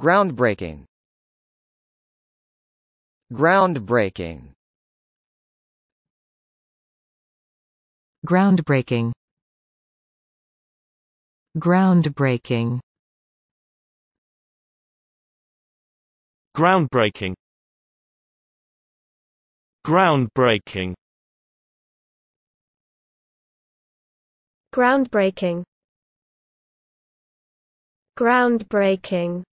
Groundbreaking Groundbreaking Groundbreaking Groundbreaking Groundbreaking Groundbreaking Groundbreaking Groundbreaking